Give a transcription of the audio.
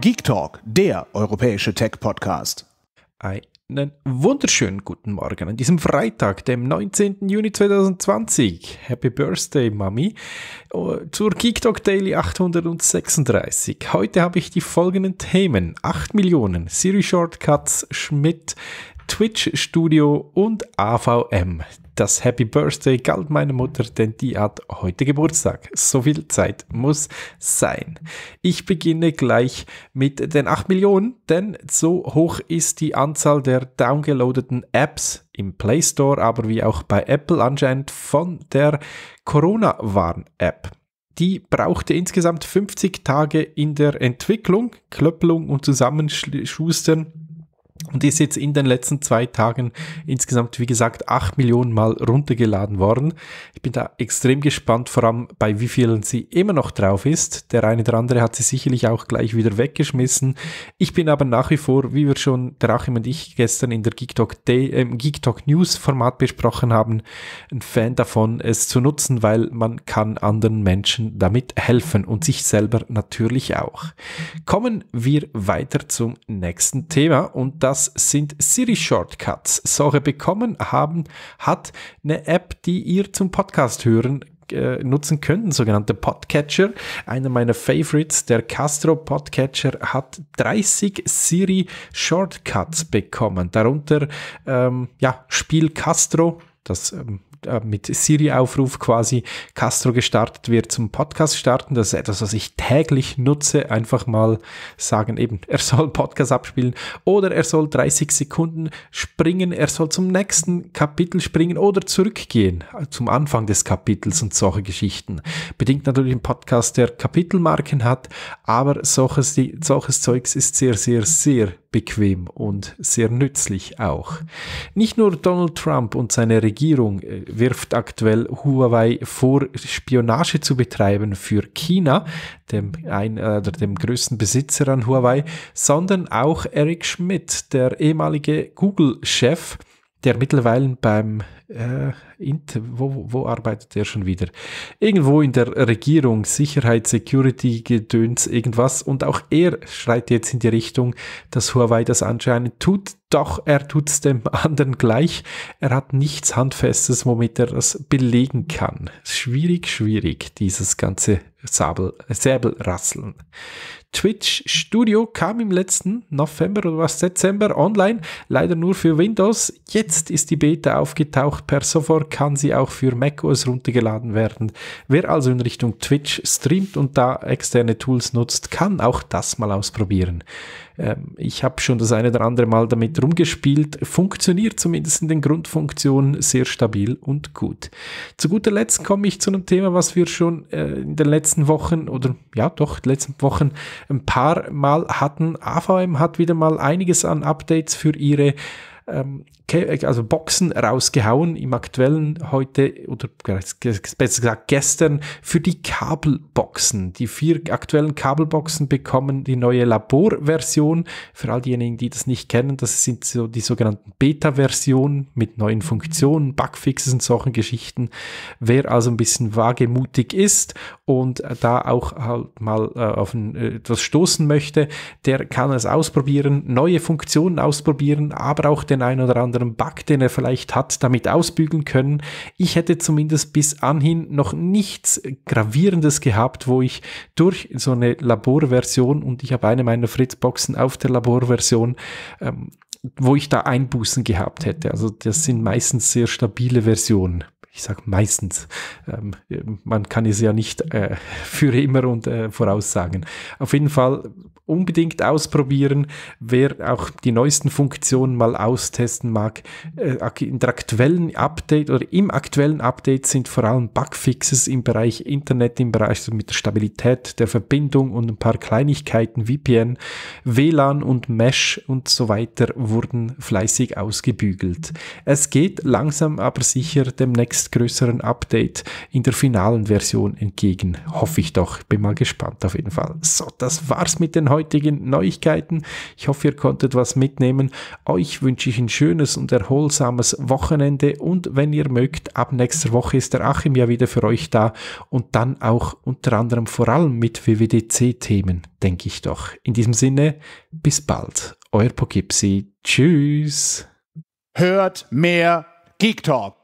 Geek Talk, der europäische Tech-Podcast. Einen wunderschönen guten Morgen an diesem Freitag, dem 19. Juni 2020. Happy Birthday, Mami. Oh, zur Geek Talk Daily 836. Heute habe ich die folgenden Themen. 8 Millionen, Siri Shortcuts, Schmidt, Twitch Studio und AVM. Das Happy Birthday galt meiner Mutter, denn die hat heute Geburtstag. So viel Zeit muss sein. Ich beginne gleich mit den 8 Millionen, denn so hoch ist die Anzahl der downgeloadeten Apps im Play Store, aber wie auch bei Apple anscheinend von der Corona-Warn-App. Die brauchte insgesamt 50 Tage in der Entwicklung, Klöppelung und Zusammenschustern und ist jetzt in den letzten zwei Tagen insgesamt, wie gesagt, acht Millionen Mal runtergeladen worden. Ich bin da extrem gespannt, vor allem bei wie vielen sie immer noch drauf ist. Der eine oder andere hat sie sicherlich auch gleich wieder weggeschmissen. Ich bin aber nach wie vor, wie wir schon der Achim und ich gestern in der GeekTalk, Day, äh, GeekTalk News Format besprochen haben, ein Fan davon, es zu nutzen, weil man kann anderen Menschen damit helfen und sich selber natürlich auch. Kommen wir weiter zum nächsten Thema und das sind Siri Shortcuts. Sore bekommen haben, hat eine App, die ihr zum Podcast hören äh, nutzen könnten, sogenannte Podcatcher. Einer meiner Favorites, der Castro Podcatcher, hat 30 Siri Shortcuts bekommen. Darunter ähm, ja, Spiel Castro, das ähm, äh, mit Siri-Aufruf quasi Castro gestartet wird zum Podcast starten. Das ist etwas, was ich täglich nutze. Einfach mal sagen eben, er soll Podcast abspielen oder er soll 30 Sekunden springen, er soll zum nächsten Kapitel springen oder zurückgehen äh, zum Anfang des Kapitels und solche Geschichten. Bedingt natürlich ein Podcast, der Kapitelmarken hat, aber solches, solches Zeugs ist sehr, sehr, sehr bequem und sehr nützlich auch. Nicht nur Donald Trump und seine Regierung äh, wirft aktuell Huawei vor, Spionage zu betreiben für China, dem, ein, äh, dem größten Besitzer an Huawei, sondern auch Eric Schmidt, der ehemalige Google-Chef, der mittlerweile beim äh, wo, wo arbeitet er schon wieder? Irgendwo in der Regierung, Sicherheit, Security, Gedöns, irgendwas. Und auch er schreit jetzt in die Richtung, dass Huawei das anscheinend tut. Doch er tut es dem anderen gleich. Er hat nichts Handfestes, womit er das belegen kann. Schwierig, schwierig, dieses ganze Sabel, Säbelrasseln. Twitch Studio kam im letzten November oder was Dezember online, leider nur für Windows. Jetzt ist die Beta aufgetaucht per Sofort kann sie auch für macOS runtergeladen werden. Wer also in Richtung Twitch streamt und da externe Tools nutzt, kann auch das mal ausprobieren. Ähm, ich habe schon das eine oder andere Mal damit rumgespielt. Funktioniert zumindest in den Grundfunktionen sehr stabil und gut. Zu guter Letzt komme ich zu einem Thema, was wir schon äh, in den letzten Wochen oder ja doch, in den letzten Wochen ein paar Mal hatten. AVM hat wieder mal einiges an Updates für ihre ähm, also Boxen rausgehauen im aktuellen heute oder besser gesagt gestern für die Kabelboxen. Die vier aktuellen Kabelboxen bekommen die neue Laborversion. Für all diejenigen, die das nicht kennen, das sind so die sogenannten Beta-Versionen mit neuen Funktionen, Bugfixes und solchen Geschichten. Wer also ein bisschen wagemutig ist und da auch halt mal äh, auf ein, äh, etwas stoßen möchte, der kann es ausprobieren, neue Funktionen ausprobieren, aber auch den einen oder anderen anderen Bug, den er vielleicht hat, damit ausbügeln können. Ich hätte zumindest bis anhin noch nichts Gravierendes gehabt, wo ich durch so eine Laborversion und ich habe eine meiner Fritzboxen auf der Laborversion ähm, wo ich da Einbußen gehabt hätte. Also das sind meistens sehr stabile Versionen ich sag meistens, ähm, man kann es ja nicht äh, für immer und äh, voraussagen. Auf jeden Fall unbedingt ausprobieren, wer auch die neuesten Funktionen mal austesten mag. Äh, in der aktuellen Update oder im aktuellen Update sind vor allem Bugfixes im Bereich Internet, im Bereich also mit der Stabilität der Verbindung und ein paar Kleinigkeiten, VPN, WLAN und Mesh und so weiter wurden fleißig ausgebügelt. Es geht langsam aber sicher demnächst nächstgrößeren Update in der finalen Version entgegen. Hoffe ich doch. Bin mal gespannt auf jeden Fall. So, das war's mit den heutigen Neuigkeiten. Ich hoffe, ihr konntet was mitnehmen. Euch wünsche ich ein schönes und erholsames Wochenende und wenn ihr mögt, ab nächster Woche ist der Achim ja wieder für euch da und dann auch unter anderem vor allem mit WWDC-Themen, denke ich doch. In diesem Sinne, bis bald. Euer Poughkeepsie. Tschüss. Hört mehr Geek Talk.